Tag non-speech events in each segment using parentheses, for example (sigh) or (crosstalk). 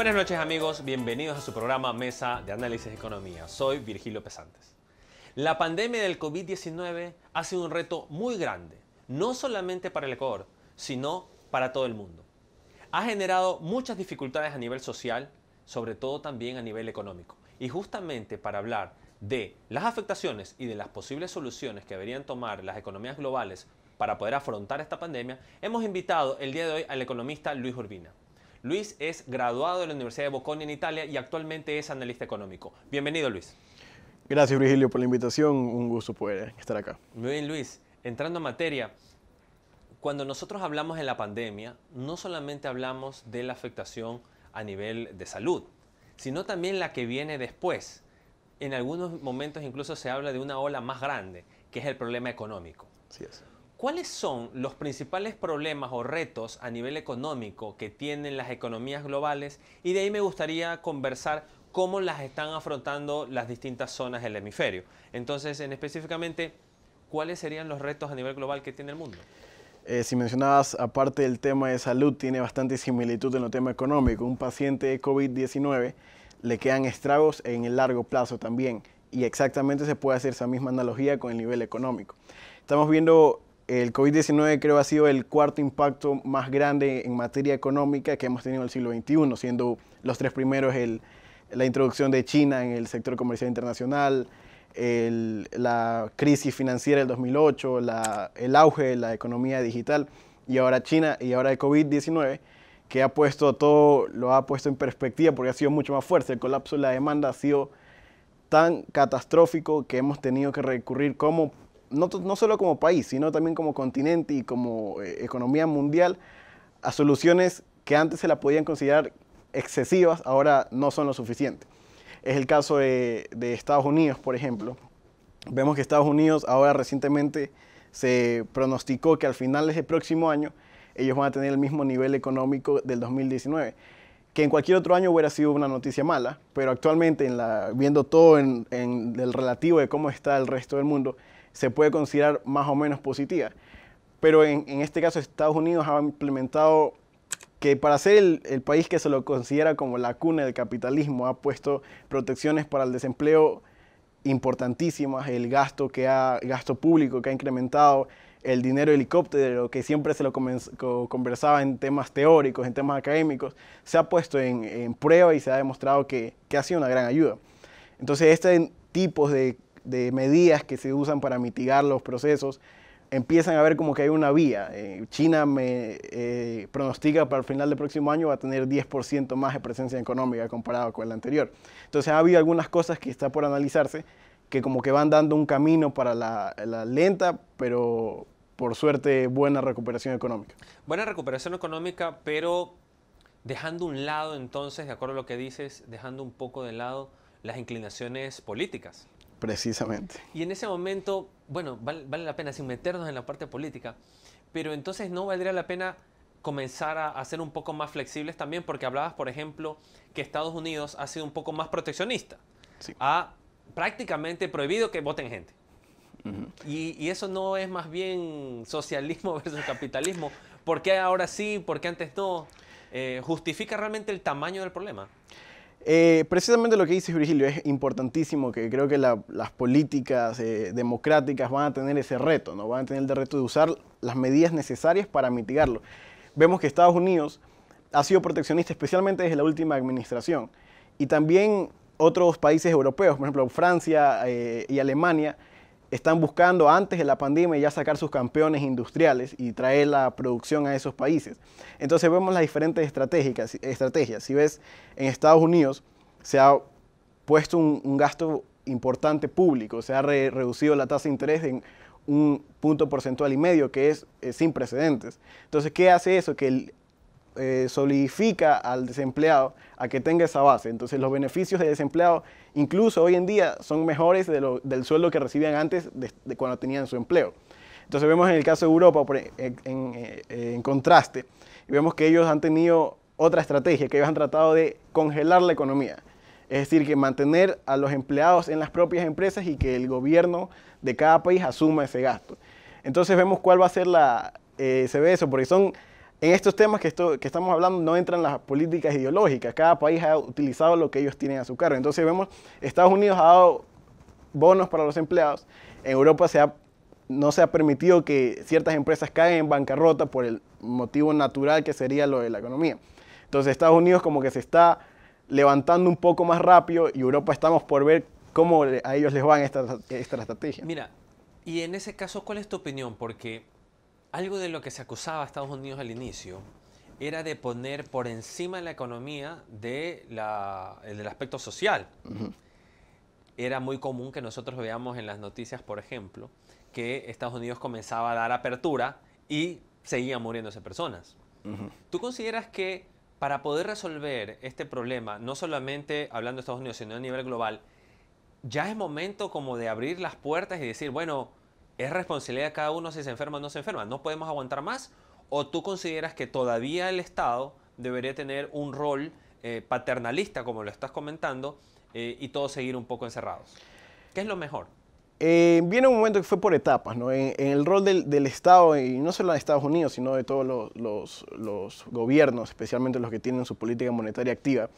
Buenas noches amigos, bienvenidos a su programa Mesa de Análisis de Economía. Soy Virgilio Pesantes. La pandemia del COVID-19 ha sido un reto muy grande, no solamente para el Ecuador, sino para todo el mundo. Ha generado muchas dificultades a nivel social, sobre todo también a nivel económico. Y justamente para hablar de las afectaciones y de las posibles soluciones que deberían tomar las economías globales para poder afrontar esta pandemia, hemos invitado el día de hoy al economista Luis Urbina. Luis es graduado de la Universidad de Bocconi en Italia y actualmente es analista económico. Bienvenido, Luis. Gracias, Virgilio, por la invitación. Un gusto poder estar acá. Muy bien, Luis. Entrando en materia, cuando nosotros hablamos de la pandemia, no solamente hablamos de la afectación a nivel de salud, sino también la que viene después. En algunos momentos incluso se habla de una ola más grande, que es el problema económico. Sí, es. ¿Cuáles son los principales problemas o retos a nivel económico que tienen las economías globales? Y de ahí me gustaría conversar cómo las están afrontando las distintas zonas del hemisferio. Entonces, en específicamente, ¿cuáles serían los retos a nivel global que tiene el mundo? Eh, si mencionabas, aparte del tema de salud, tiene bastante similitud en lo tema económico. Un paciente de COVID-19 le quedan estragos en el largo plazo también. Y exactamente se puede hacer esa misma analogía con el nivel económico. Estamos viendo el COVID-19 creo ha sido el cuarto impacto más grande en materia económica que hemos tenido en el siglo XXI, siendo los tres primeros la introducción de China en el sector comercial internacional, la crisis financiera del 2008, el auge de la economía digital y ahora China y ahora el COVID-19 que ha puesto todo, lo ha puesto en perspectiva porque ha sido mucho más fuerte. El colapso de la demanda ha sido tan catastrófico que hemos tenido que recurrir como no, solo como país, sino también como continente y como eh, economía mundial, a soluciones que antes se la podían considerar excesivas, ahora no son lo suficiente. Es el caso de, Estados Unidos, por ejemplo. Vemos que Estados Unidos ahora recientemente se pronosticó que al final de ese próximo año ellos van a tener el mismo nivel económico del 2019 que en cualquier otro año hubiera sido una noticia mala, pero actualmente en la, viendo todo en, el relativo de cómo está el resto del mundo, se puede considerar más o menos positiva. Pero en, este caso Estados Unidos ha implementado que para ser el, país que se lo considera como la cuna del capitalismo ha puesto protecciones para el desempleo importantísimas, el gasto, que ha, gasto público que ha incrementado, el dinero helicóptero, que siempre se lo conversaba en temas teóricos, en temas académicos, se ha puesto en, prueba y se ha demostrado que, que ha sido una gran ayuda. Entonces, este tipo de de medidas que se usan para mitigar los procesos, empiezan a ver como que hay una vía. Eh, China me eh, pronostica para el final del próximo año va a tener 10% más de presencia económica comparado con el anterior. Entonces ha habido algunas cosas que está por analizarse que como que van dando un camino para la, la lenta, pero por suerte buena recuperación económica. Buena recuperación económica, pero dejando un lado entonces, de acuerdo a lo que dices, dejando un poco de lado las inclinaciones políticas. Precisamente. Y en ese momento, bueno, vale, la pena sin meternos en la parte política, pero entonces no valdría la pena comenzar a, hacer ser un poco más flexibles también, porque hablabas, por ejemplo, que Estados Unidos ha sido un poco más proteccionista. Ha prácticamente prohibido que voten gente. y, eso no es más bien socialismo (laughs) versus capitalismo. ¿Por qué ahora sí? porque antes no? Eh, ¿Justifica realmente el tamaño del problema? Eh, precisamente lo que dice Virgilio es importantísimo, que creo que las políticas eh, democráticas van a tener ese reto, ¿no? van a tener el reto de usar las medidas necesarias para mitigarlo. Vemos que Estados Unidos ha sido proteccionista, especialmente desde la última administración, y también otros países europeos, por ejemplo Francia eh, y Alemania, están buscando antes de la pandemia ya sacar sus campeones industriales y traer la producción a esos países. Entonces vemos las diferentes estrategias. Si ves, en Estados Unidos se ha puesto un, gasto importante público, se ha reducido la tasa de interés en un punto porcentual y medio, que es, es sin precedentes. Entonces, ¿qué hace eso? Que el, eh, solidifica al desempleado a que tenga esa base. Entonces los beneficios de desempleado incluso hoy en día son mejores del sueldo que recibían antes de, cuando tenían su empleo. Entonces vemos en el caso de Europa e, eh, en, contraste, vemos que ellos han tenido otra estrategia, que ellos han tratado de congelar la economía. Es decir, que mantener a los empleados en las propias empresas y que el gobierno de cada país asuma ese gasto. Entonces vemos cuál va a ser la... Eh, se ve eso, porque son en estos temas que, esto, que, estamos hablando no entran las políticas ideológicas. Cada país ha utilizado lo que ellos tienen a su cargo. Entonces vemos, Estados Unidos ha dado bonos para los empleados. En Europa no se ha permitido que ciertas empresas caigan en bancarrota por el motivo natural que sería lo de la economía. Entonces Estados Unidos como que se está levantando un poco más rápido y Europa estamos por ver cómo a ellos les van esta, esta estrategia. Mira, y en ese caso, ¿cuál es tu opinión? Porque algo de lo que se acusaba a Estados Unidos al inicio era de poner por encima la economía de del aspecto social. Era muy común que nosotros veamos en las noticias, por ejemplo, que Estados Unidos comenzaba a dar apertura y seguían muriéndose personas. ¿Tú consideras que para poder resolver este problema, no solamente hablando de Estados Unidos, sino a nivel global, ya es momento como de abrir las puertas y decir, bueno, es responsabilidad de cada uno si se enferma o no se enferma. No podemos aguantar más. ¿O tú consideras que todavía el Estado debería tener un rol eh, paternalista, como lo estás comentando, eh, y todos seguir un poco encerrados? ¿Qué es lo mejor? Eh, viene un momento que fue por etapas, En, el rol del, Estado, y no solo de Estados Unidos, sino de todos los, los, gobiernos, especialmente los que tienen su política monetaria activa,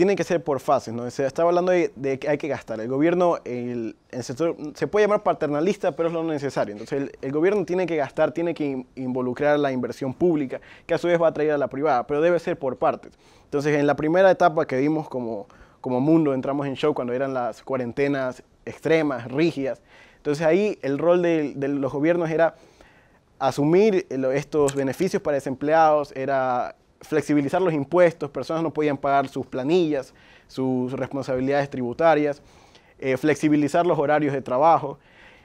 tienen que ser por fases, ¿no? Se estaba hablando de, que hay que gastar. El gobierno, el, sector, se puede llamar paternalista, pero es lo necesario. Entonces, el, gobierno tiene que gastar, tiene que involucrar la inversión pública, que a su vez va a atraer a la privada, pero debe ser por partes. Entonces, en la primera etapa que vimos como, como mundo, entramos en show cuando eran las cuarentenas extremas, rígidas. Entonces, ahí el rol de, de los gobiernos era asumir eh, estos beneficios para desempleados, era flexibilizar los impuestos, personas no podían pagar sus planillas, sus responsabilidades tributarias, eh, flexibilizar los horarios de trabajo.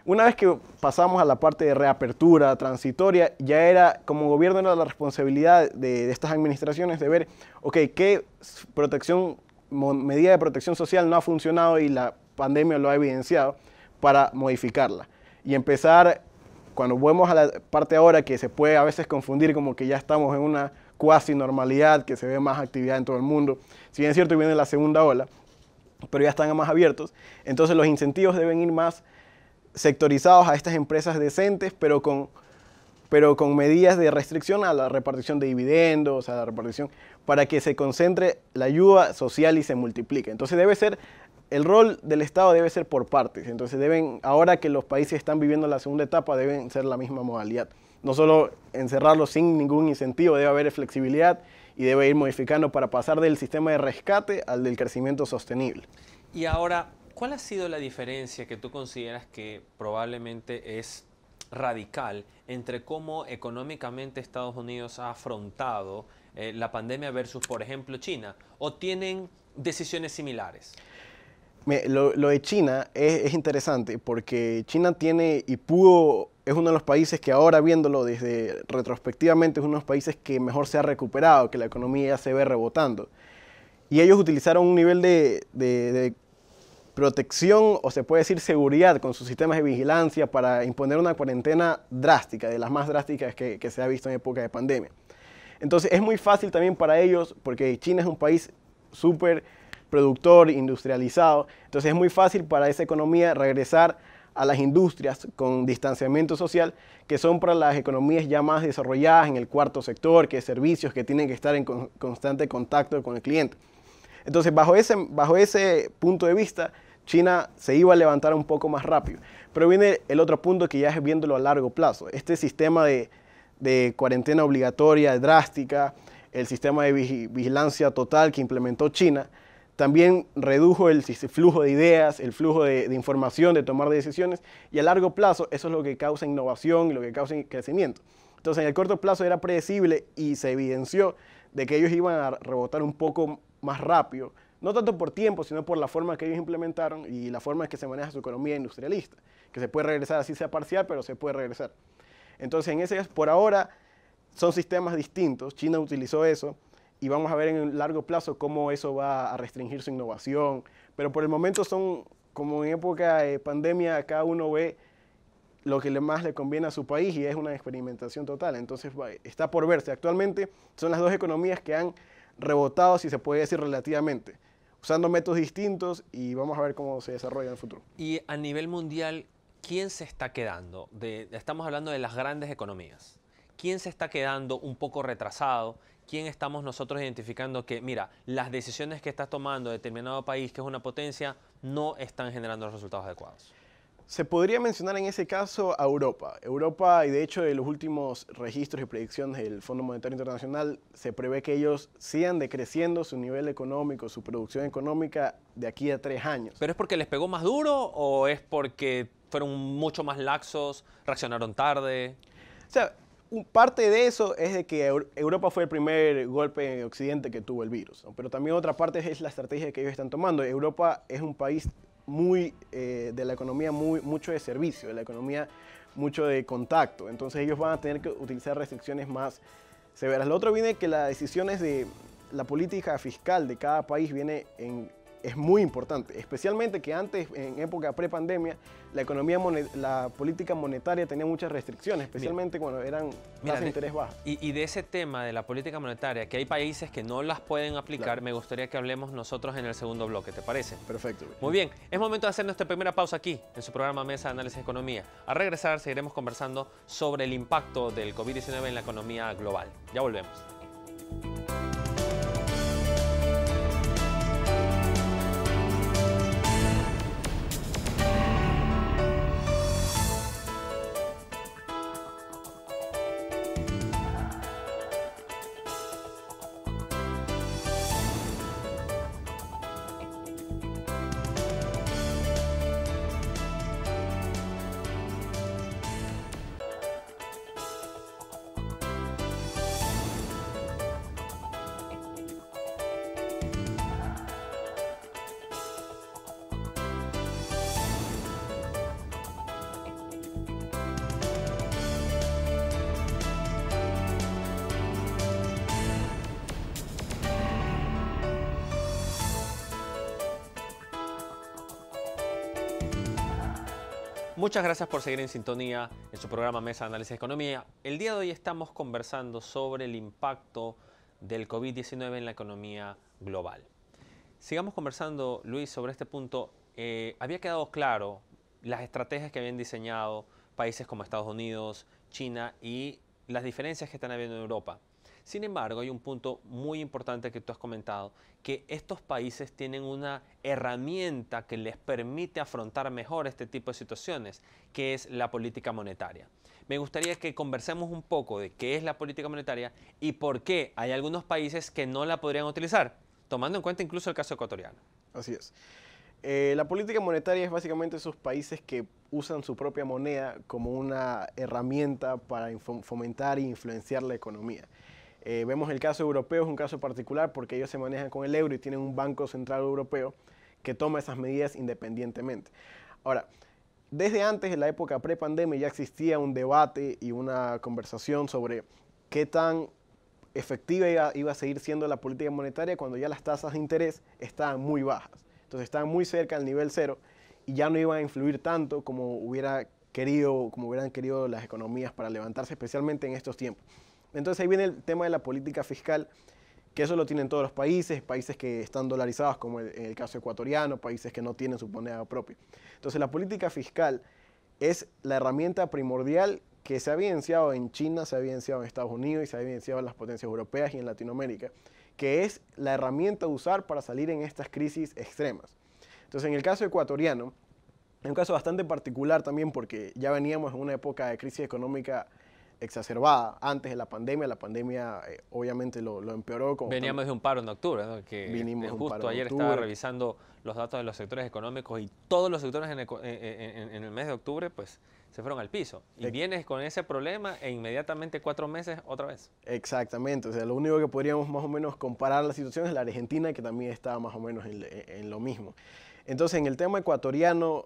Una vez que pasamos a la parte de reapertura transitoria, ya era como gobierno era la responsabilidad de, estas administraciones de ver, ok, qué protección, medida de protección social no ha funcionado y la pandemia lo ha evidenciado para modificarla. Y empezar, cuando vemos a la parte ahora que se puede a veces confundir como que ya estamos en una cuasi normalidad, que se ve más actividad en todo el mundo. Si bien es cierto viene la segunda ola, pero ya están más abiertos, entonces los incentivos deben ir más sectorizados a estas empresas decentes, pero con, pero con medidas de restricción a la repartición de dividendos, a la repartición, para que se concentre la ayuda social y se multiplique. Entonces debe ser, el rol del Estado debe ser por partes. Entonces deben, ahora que los países están viviendo la segunda etapa, deben ser la misma modalidad no solo encerrarlo sin ningún incentivo, debe haber flexibilidad y debe ir modificando para pasar del sistema de rescate al del crecimiento sostenible. Y ahora, ¿cuál ha sido la diferencia que tú consideras que probablemente es radical entre cómo económicamente Estados Unidos ha afrontado eh, la pandemia versus, por ejemplo, China? ¿O tienen decisiones similares? Lo, de China es, es, interesante porque China tiene y pudo es uno de los países que ahora viéndolo desde retrospectivamente es uno de los países que mejor se ha recuperado, que la economía ya se ve rebotando. Y ellos utilizaron un nivel de, protección o se puede decir seguridad con sus sistemas de vigilancia para imponer una cuarentena drástica, de las más drásticas que, que se ha visto en época de pandemia. Entonces es muy fácil también para ellos, porque China es un país súper productor, industrializado, entonces es muy fácil para esa economía regresar a las industrias con distanciamiento social, que son para las economías ya más desarrolladas en el cuarto sector, que servicios que tienen que estar en constante contacto con el cliente. Entonces, bajo ese, bajo ese punto de vista, China se iba a levantar un poco más rápido. Pero viene el otro punto que ya es viéndolo a largo plazo. Este sistema de cuarentena obligatoria, drástica, el sistema de vigilancia total que implementó China, también redujo el flujo de ideas, el flujo de, información, de tomar decisiones, y a largo plazo eso es lo que causa innovación y lo que causa crecimiento. Entonces, en el corto plazo era predecible y se evidenció de que ellos iban a rebotar un poco más rápido, no tanto por tiempo, sino por la forma que ellos implementaron y la forma en que se maneja su economía industrialista, que se puede regresar, así sea parcial, pero se puede regresar. Entonces, en ese por ahora son sistemas distintos. China utilizó eso, y vamos a ver en largo plazo cómo eso va a restringir su innovación. Pero por el momento son, como en época de pandemia, cada uno ve lo que más le conviene a su país y es una experimentación total. Entonces está por verse. Actualmente son las dos economías que han rebotado, si se puede decir relativamente, usando métodos distintos y vamos a ver cómo se desarrolla en el futuro. Y a nivel mundial, ¿quién se está quedando? estamos hablando de las grandes economías. ¿Quién se está quedando un poco retrasado? quién estamos nosotros identificando que, mira, las decisiones que está tomando determinado país, que es una potencia, no están generando los resultados adecuados? Se podría mencionar en ese caso a Europa. Europa, y de hecho de los últimos registros y predicciones del Fondo Monetario Internacional, se prevé que ellos sigan decreciendo su nivel económico, su producción económica de aquí a tres años. ¿Pero es porque les pegó más duro o es porque fueron mucho más laxos, reaccionaron tarde? O sea, parte de eso es de que Europa fue el primer golpe en Occidente que tuvo el virus, pero también otra parte es la estrategia que ellos están tomando. Europa es un país muy eh, de la economía muy mucho de servicio, de la economía mucho de contacto, entonces ellos van a tener que utilizar restricciones más severas. Lo otro viene que las decisiones de la política fiscal de cada país viene en es muy importante, especialmente que antes, en época prepandemia, la economía, la política monetaria tenía muchas restricciones, especialmente cuando eran tasas de interés bajas. Y, de ese tema de la política monetaria, que hay países que no las pueden aplicar, me gustaría que hablemos nosotros en el segundo bloque, ¿te parece? Perfecto. Muy bien, es momento de hacer nuestra primera pausa aquí, en su programa Mesa de Análisis de Economía. A regresar seguiremos conversando sobre el impacto del COVID-19 en la economía global. Ya volvemos. Muchas gracias por seguir en sintonía en su programa Mesa de Análisis de Economía. El día de hoy estamos conversando sobre el impacto del COVID-19 en la economía global. Sigamos conversando, Luis, sobre este punto. Eh, había quedado claro las estrategias que habían diseñado países como Estados Unidos, China y las diferencias que están habiendo en Europa. Sin embargo, hay un punto muy importante que tú has comentado, que estos países tienen una herramienta que les permite afrontar mejor este tipo de situaciones, que es la política monetaria. Me gustaría que conversemos un poco de qué es la política monetaria y por qué hay algunos países que no la podrían utilizar, tomando en cuenta incluso el caso ecuatoriano. Así es. Eh, la política monetaria es básicamente esos países que usan su propia moneda como una herramienta para fomentar e influenciar la economía. Eh, vemos el caso europeo, es un caso particular porque ellos se manejan con el euro y tienen un Banco Central Europeo que toma esas medidas independientemente. Ahora, desde antes, en la época pre ya existía un debate y una conversación sobre qué tan efectiva iba, a seguir siendo la política monetaria cuando ya las tasas de interés estaban muy bajas. Entonces estaban muy cerca del nivel cero y ya no iban a influir tanto como hubiera querido, como hubieran querido las economías para levantarse, especialmente en estos tiempos. Entonces ahí viene el tema de la política fiscal, que eso lo tienen todos los países, países que están dolarizados, como el, el caso ecuatoriano, países que no tienen su moneda propia. Entonces la política fiscal es la herramienta primordial que se ha evidenciado en China, se ha evidenciado en Estados Unidos y se ha evidenciado en las potencias europeas y en Latinoamérica, que es la herramienta a usar para salir en estas crisis extremas. Entonces, en el caso ecuatoriano, en un caso bastante particular también porque ya veníamos en una época de crisis económica exacerbada antes de la pandemia. La pandemia eh, obviamente lo, empeoró. Veníamos de un paro en octubre, que Vinimos justo ayer estaba revisando los datos de los sectores económicos y todos los sectores en el, eh, eh, mes de octubre, pues se fueron al piso. Y vienes con ese problema e inmediatamente cuatro meses otra vez. Exactamente. O sea, lo único que podríamos más o menos comparar la situación es la Argentina, que también estaba más o menos en, en lo mismo. Entonces, en el tema ecuatoriano,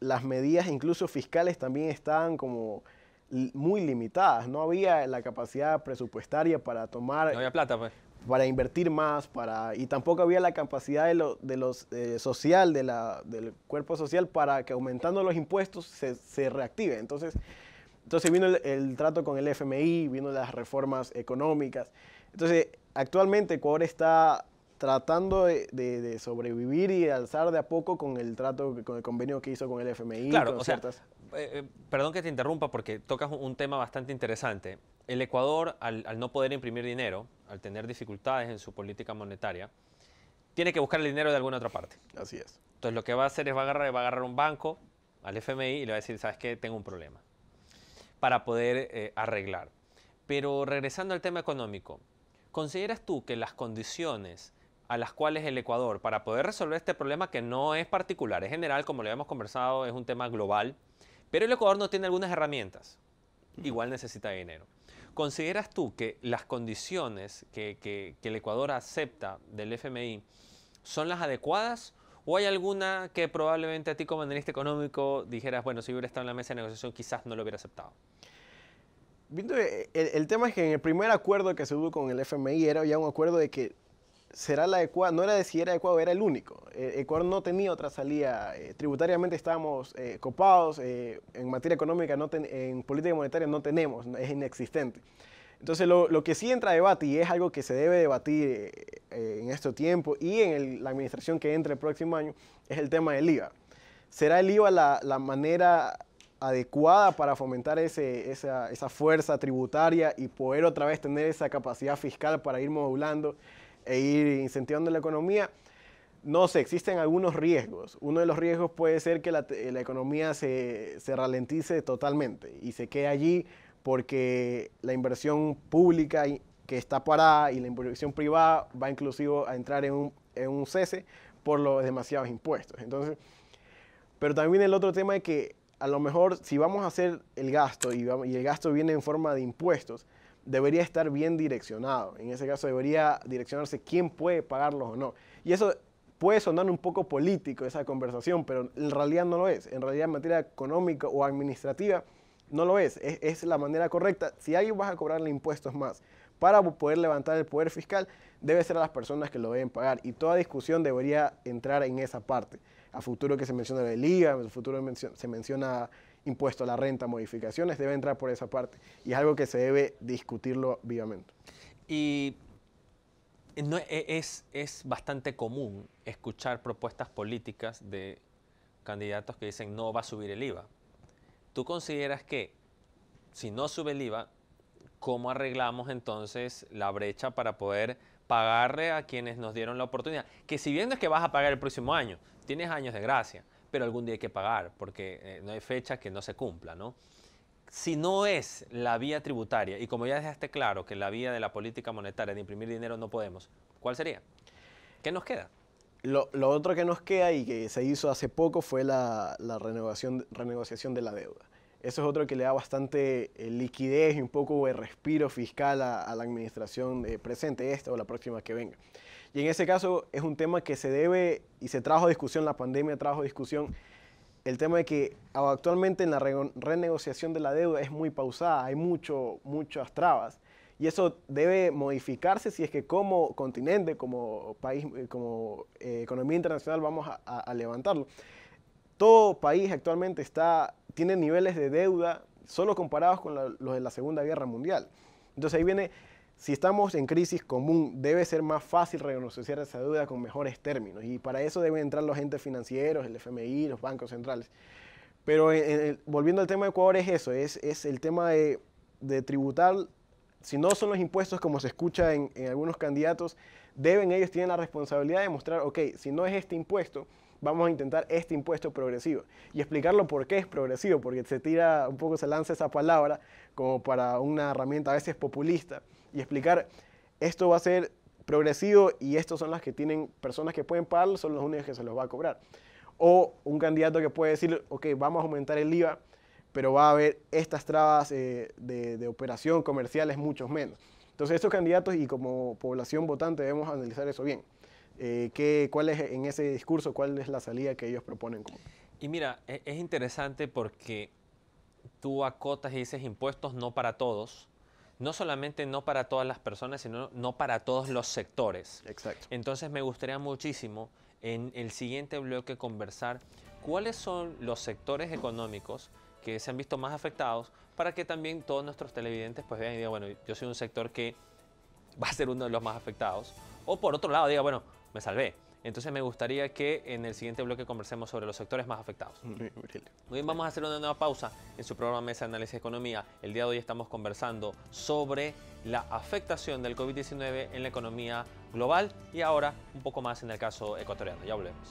las medidas incluso fiscales también estaban como muy limitadas. No había la capacidad presupuestaria para tomar... No había plata, pues. Para invertir más, para, y tampoco había la capacidad de, los, eh, social, de la, del cuerpo social, para que aumentando los impuestos se, reactive. Entonces, entonces vino el, trato con el FMI, vino las reformas económicas. Entonces, actualmente Ecuador está tratando de, sobrevivir y alzar de a poco con el trato, con el convenio que hizo con el FMI. con ciertas... Eh, eh, perdón que te interrumpa porque tocas un, tema bastante interesante. El Ecuador, al, no poder imprimir dinero, al tener dificultades en su política monetaria, tiene que buscar el dinero de alguna otra parte. Así es. Entonces lo que va a hacer es va a agarrar, un banco al FMI y le va a decir, ¿sabes qué? Tengo un problema para poder eh, arreglar. Pero regresando al tema económico, ¿consideras tú que las condiciones a las cuales el Ecuador, para poder resolver este problema que no es particular, es general, como lo hemos conversado, es un tema global, pero el Ecuador no tiene algunas herramientas. Igual necesita dinero. ¿Consideras tú que las condiciones que, el Ecuador acepta del FMI son las adecuadas ¿O hay alguna que probablemente a ti como analista económico dijeras, bueno, si hubiera estado en la mesa de negociación quizás no lo hubiera aceptado? El, el tema es que en el primer acuerdo que se hubo con el FMI era ya un acuerdo de que será la adecuada, no era si era adecuado, era el único. Eh, Ecuador no tenía otra salida. Eh, tributariamente estábamos eh, copados, en materia económica, no en política monetaria no tenemos, es inexistente. Entonces, lo, lo, que sí entra a debate y es algo que se debe debatir en este tiempo y en la administración que entre el próximo año, es el tema del IVA. ¿Será el IVA la, manera adecuada para fomentar esa, esa fuerza tributaria y poder otra vez tener esa capacidad fiscal para ir modulando? e ir incentivando la economía. No sé, existen algunos riesgos. Uno de los riesgos puede ser que la, eh, economía se, se ralentice totalmente y se quede allí porque la inversión pública que está parada y la inversión privada va inclusive a entrar en un, en un cese por los demasiados impuestos. Entonces, pero también el otro tema es que a lo mejor si vamos a hacer el gasto y, y el gasto viene en forma de impuestos, debería estar bien direccionado. En ese caso debería direccionarse quién puede pagarlos o no. Y eso puede sonar un poco político, esa conversación, pero en realidad no lo es. En realidad en materia económica o administrativa no lo es. Es, la manera correcta. Si alguien vas a cobrarle impuestos más para poder levantar el poder fiscal, debe ser a las personas que lo deben pagar. Y toda discusión debería entrar en esa parte. A futuro que se menciona el IVA, a futuro se menciona impuesto a la renta, modificaciones, debe entrar por esa parte. Y es algo que se debe discutirlo vivamente. Y eh, eh, es, es bastante común escuchar propuestas políticas de candidatos que dicen no va a subir el IVA. ¿Tú consideras que si no sube el IVA, cómo arreglamos entonces la brecha para poder pagarle a quienes nos dieron la oportunidad? Que si bien es que vas a pagar el próximo año, tienes años de gracia, pero algún día hay que pagar, porque eh, no hay fecha que no se cumpla, Si no es la vía tributaria, y como ya dejaste claro que la vía de la política monetaria de imprimir dinero no podemos, ¿cuál sería? ¿Qué nos queda? Lo, otro que nos queda y que se hizo hace poco fue la, renegociación de la deuda. Eso es otro que le da bastante eh, liquidez y un poco de respiro fiscal a, la administración eh, presente, esta o la próxima que venga. Y en ese caso es un tema que se debe y se trajo discusión, la pandemia trajo discusión el tema de que actualmente en la renegociación de la deuda es muy pausada, hay mucho, muchas trabas. Y eso debe modificarse si es que como continente, como país, eh, como eh, economía internacional vamos a, levantarlo. Todo país actualmente está, tiene niveles de deuda solo comparados con los de la Segunda Guerra Mundial. Entonces ahí viene si estamos en crisis común, debe ser más fácil renegociar esa deuda con mejores términos y para eso deben entrar los entes financieros, el FMI, los bancos centrales. Pero eh, eh, eh, volviendo al tema de Ecuador es eso, es, el tema de, tributar, si no son los impuestos como se escucha en, en algunos candidatos, deben ellos tienen la responsabilidad de mostrar, ok, si no es este impuesto, vamos a intentar este impuesto progresivo. Y explicarlo por qué es progresivo, porque se tira, un poco se lanza esa palabra como para una herramienta a veces populista y explicar, esto va a ser progresivo y estos son las que tienen personas que pueden pagar son los únicos que se los va a cobrar. O un candidato que puede decir, ok, vamos a aumentar el IVA, pero va a haber estas trabas eh, de, operación comerciales muchos menos. Entonces, estos candidatos y como población votante debemos analizar eso bien. Eh, ¿qué, ¿Cuál es en ese discurso, cuál es la salida que ellos proponen? Y mira, e, es interesante porque tú acotas y dices impuestos no para todos, no solamente no para todas las personas, sino no para todos los sectores. Exacto. Entonces me gustaría muchísimo en el siguiente bloque conversar cuáles son los sectores económicos que se han visto más afectados para que también todos nuestros televidentes pues vean y digan, bueno, yo soy un sector que va a ser uno de los más afectados. O por otro lado, diga, bueno, me salvé. Entonces me gustaría que en el siguiente bloque conversemos sobre los sectores más afectados. Muy bien, vamos a hacer una nueva pausa en su programa Mesa de Análisis de Economía. El día de hoy estamos conversando sobre la afectación del COVID-19 en la economía global y ahora un poco más en el caso ecuatoriano. Ya volvemos.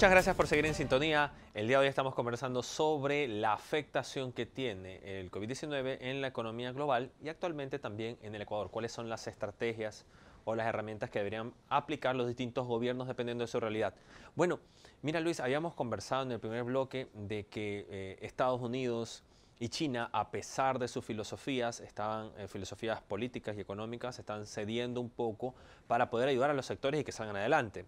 Muchas gracias por seguir en sintonía. El día de hoy estamos conversando sobre la afectación que tiene el COVID-19 en la economía global y actualmente también en el Ecuador. ¿Cuáles son las estrategias o las herramientas que deberían aplicar los distintos gobiernos dependiendo de su realidad? Bueno, mira Luis, habíamos conversado en el primer bloque de que eh, Estados Unidos y China, a pesar de sus filosofías, estaban, eh, filosofías políticas y económicas, están cediendo un poco para poder ayudar a los sectores y que salgan adelante.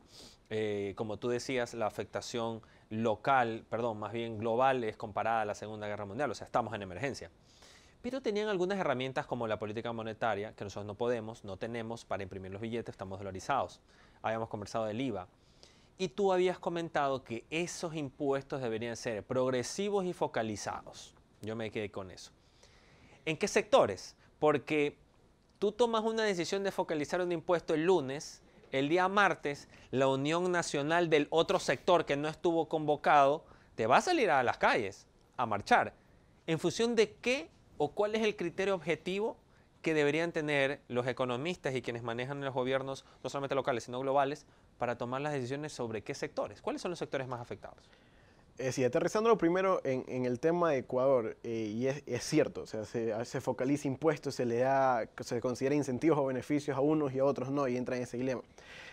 Eh, como tú decías, la afectación local, perdón, más bien global, es comparada a la Segunda Guerra Mundial, o sea, estamos en emergencia. Pero tenían algunas herramientas como la política monetaria, que nosotros no podemos, no tenemos para imprimir los billetes, estamos dolarizados. Habíamos conversado del IVA. Y tú habías comentado que esos impuestos deberían ser progresivos y focalizados. Yo me quedé con eso. ¿En qué sectores? Porque tú tomas una decisión de focalizar un impuesto el lunes, el día martes, la Unión Nacional del otro sector que no estuvo convocado te va a salir a las calles a marchar. ¿En función de qué o cuál es el criterio objetivo que deberían tener los economistas y quienes manejan los gobiernos, no solamente locales, sino globales, para tomar las decisiones sobre qué sectores? ¿Cuáles son los sectores más afectados? Eh, si aterrizando primero en, el tema de Ecuador, eh, y es, cierto, se, focaliza impuestos, se le da, se considera incentivos o beneficios a unos y a otros no, y entra en ese dilema.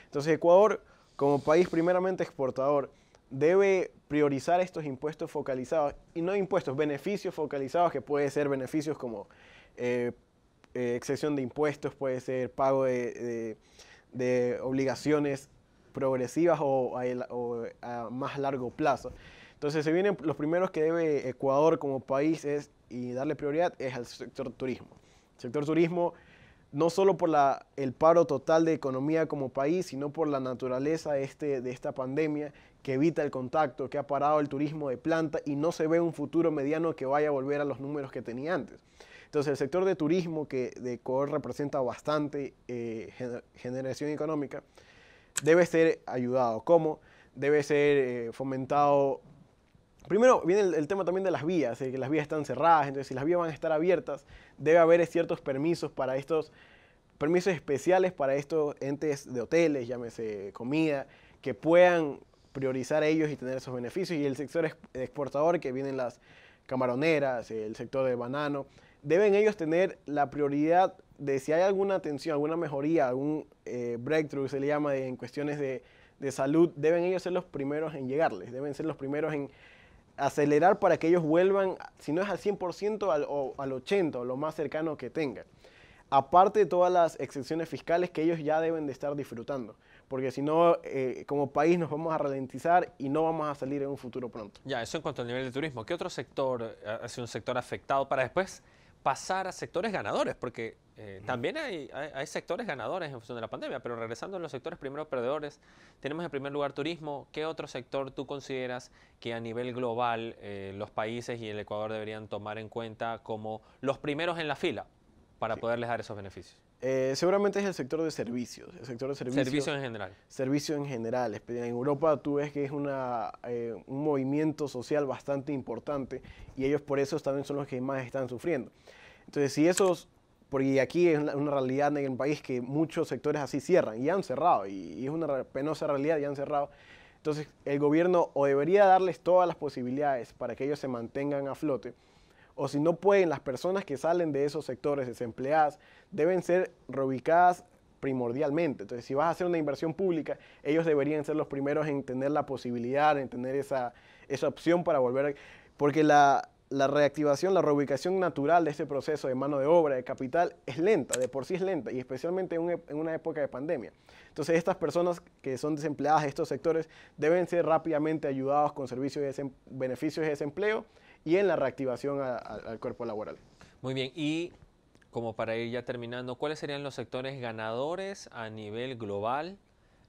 Entonces Ecuador, como país primeramente exportador, debe priorizar estos impuestos focalizados, y no impuestos, beneficios focalizados, que puede ser beneficios como eh, eh de impuestos, puede ser pago de, obligaciones progresivas o a más largo plazo. Entonces, se vienen los primeros que debe Ecuador como país es, y darle prioridad es al sector turismo. sector turismo, no solo por la, el paro total de economía como país, sino por la naturaleza este, de esta pandemia que evita el contacto, que ha parado el turismo de planta y no se ve un futuro mediano que vaya a volver a los números que tenía antes. Entonces, el sector de turismo, que de Ecuador representa bastante eh, generación económica, debe ser ayudado. ¿Cómo? Debe ser eh, fomentado Primero viene el, tema también de las vías, que las vías están cerradas, entonces si las vías van a estar abiertas, debe haber ciertos permisos para estos, permisos especiales para estos entes de hoteles, llámese comida, que puedan priorizar ellos y tener esos beneficios. Y el sector exportador, que vienen las camaroneras, el sector de banano, deben ellos tener la prioridad de si hay alguna atención, alguna mejoría, algún eh, breakthrough, se le llama, en cuestiones de, salud, deben ellos ser los primeros en llegarles, deben ser los primeros en acelerar para que ellos vuelvan, si no es al 100%, al, o, al 80%, lo más cercano que tengan. Aparte de todas las excepciones fiscales que ellos ya deben de estar disfrutando, porque si no, eh, como país nos vamos a ralentizar y no vamos a salir en un futuro pronto. Ya, eso en cuanto al nivel de turismo. ¿Qué otro sector eh, ha sido un sector afectado para después? pasar a sectores ganadores, porque eh, también hay, sectores ganadores en función de la pandemia, pero regresando a los sectores primero perdedores, tenemos en primer lugar turismo. ¿Qué otro sector tú consideras que a nivel global eh, los países y el Ecuador deberían tomar en cuenta como los primeros en la fila para poderles dar esos beneficios? Eh, seguramente es el sector de servicios. El sector de servicios. en general. Servicios en general. En Europa tú ves que es eh, un movimiento social bastante importante y ellos por eso también son los que más están sufriendo. Entonces, si esos, porque aquí es una realidad en el país que muchos sectores así cierran y han cerrado, y, y es una penosa realidad y han cerrado. Entonces, el gobierno o debería darles todas las posibilidades para que ellos se mantengan a flote o si no pueden, las personas que salen de esos sectores desempleadas deben ser reubicadas primordialmente. Entonces, si vas a hacer una inversión pública, ellos deberían ser los primeros en tener la posibilidad, en tener esa, opción para volver, porque la, reactivación, la reubicación natural de este proceso de mano de obra, de capital, es lenta, de por sí es lenta, y especialmente en, e, una época de pandemia. Entonces, estas personas que son desempleadas de estos sectores deben ser rápidamente ayudados con servicios de beneficios de desempleo y en la reactivación al cuerpo laboral. Muy bien, y como para ir ya terminando, ¿cuáles serían los sectores ganadores a nivel global?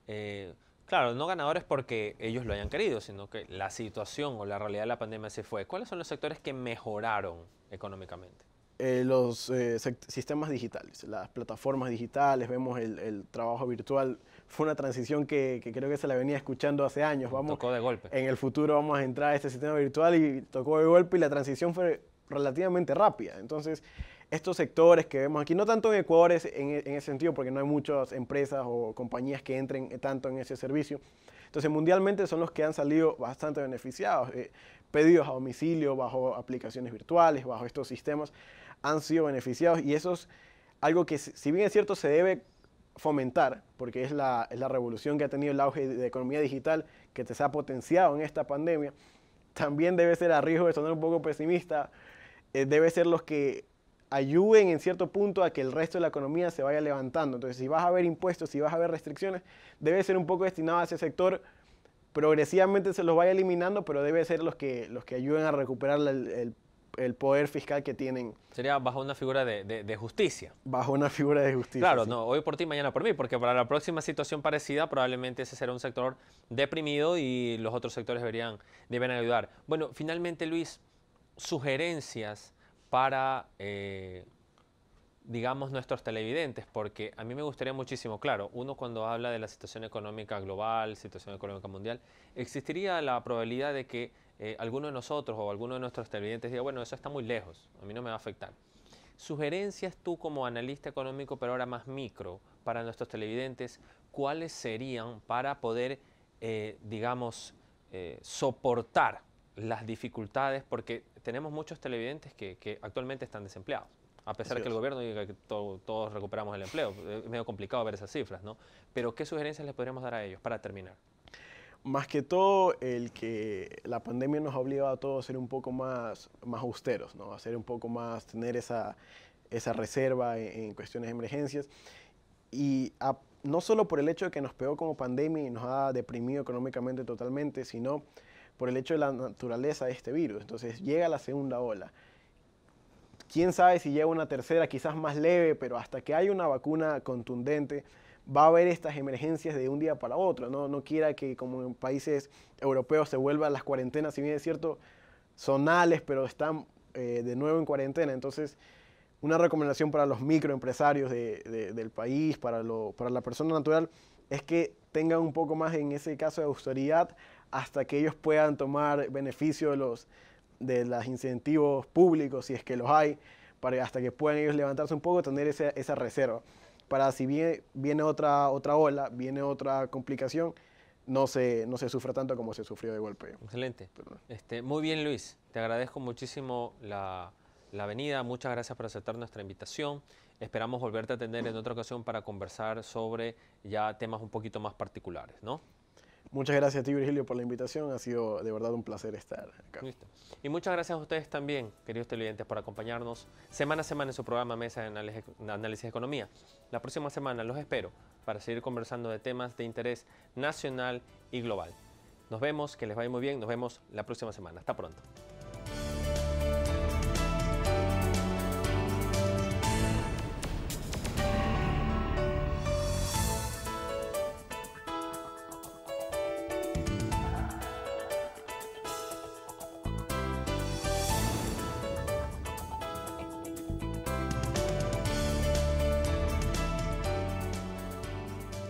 Eh, claro, no ganadores porque ellos lo hayan querido, sino que la situación o la realidad de la pandemia se fue. ¿Cuáles son los sectores que mejoraron económicamente? Eh, los eh, sistemas digitales, las plataformas digitales, vemos el, el trabajo virtual fue una transición que, creo que se la venía escuchando hace años. Vamos, tocó de golpe. En el futuro vamos a entrar a este sistema virtual y tocó de golpe y la transición fue relativamente rápida. Entonces, estos sectores que vemos aquí, no tanto en Ecuador es, en, ese sentido, porque no hay muchas empresas o compañías que entren tanto en ese servicio. Entonces, mundialmente son los que han salido bastante beneficiados. Eh, pedidos a domicilio bajo aplicaciones virtuales, bajo estos sistemas, han sido beneficiados y eso es algo que, si bien es cierto, se debe fomentar, porque es la, es la revolución que ha tenido el auge de, economía digital que te se ha potenciado en esta pandemia, también debe ser, a riesgo de sonar un poco pesimista, eh, debe ser los que ayuden en cierto punto a que el resto de la economía se vaya levantando. Entonces, si vas a haber impuestos, si vas a haber restricciones, debe ser un poco destinado a ese sector. Progresivamente se los vaya eliminando, pero debe ser los que, los que ayuden a recuperar el, el el poder fiscal que tienen. Sería bajo una figura de, justicia. Bajo una figura de justicia. Claro, no, hoy por ti, mañana por mí, porque para la próxima situación parecida probablemente ese será un sector deprimido y los otros sectores deberían, deben ayudar. Bueno, finalmente, Luis, sugerencias para, eh, digamos, nuestros televidentes, porque a mí me gustaría muchísimo, claro, uno cuando habla de la situación económica global, situación económica mundial, existiría la probabilidad de que eh, alguno de nosotros o alguno de nuestros televidentes diga, bueno, eso está muy lejos, a mí no me va a afectar. Sugerencias tú como analista económico, pero ahora más micro, para nuestros televidentes, ¿cuáles serían para poder, eh, digamos, eh, soportar las dificultades? Porque tenemos muchos televidentes que, actualmente están desempleados a pesar de que el gobierno diga que todos recuperamos el empleo. Es medio complicado ver esas cifras, ¿no? Pero ¿qué sugerencias les podríamos dar a ellos para terminar? Más que todo, el que la pandemia nos ha obligado a todos a ser un poco más, más austeros, ¿no? a ser un poco más, tener esa, esa reserva en, cuestiones de emergencias. Y no solo por el hecho de que nos pegó como pandemia y nos ha deprimido económicamente totalmente, sino por el hecho de la naturaleza de este virus. Entonces llega la segunda ola. Quién sabe si llega una tercera, quizás más leve, pero hasta que haya una vacuna contundente, va a haber estas emergencias de un día para otro. No, quiera que como en países europeos se vuelvan las cuarentenas, si bien es cierto, zonales, pero están eh, de nuevo en cuarentena. Entonces, una recomendación para los microempresarios del país, para, para la persona natural, es que tengan un poco más en ese caso de austeridad hasta que ellos puedan tomar beneficio de los de los incentivos públicos, si es que los hay, para, hasta que puedan ellos levantarse un poco, tener esa reserva para si viene, otra, otra ola, viene otra complicación, no se, no sufra tanto como se sufrió de golpe. Excelente. Este, muy bien, Luis. Te agradezco muchísimo la, venida. Muchas gracias por aceptar nuestra invitación. Esperamos volverte a atender en otra ocasión para conversar sobre ya temas un poquito más particulares, Muchas gracias a ti, Virgilio, por la invitación. Ha sido de verdad un placer estar acá. Listo. Y muchas gracias a ustedes también, queridos televidentes, por acompañarnos semana a semana en su programa Mesa de Análisis de Economía. La próxima semana los espero para seguir conversando de temas de interés nacional y global. Nos vemos, que les vaya muy bien. Nos vemos la próxima semana. Hasta pronto.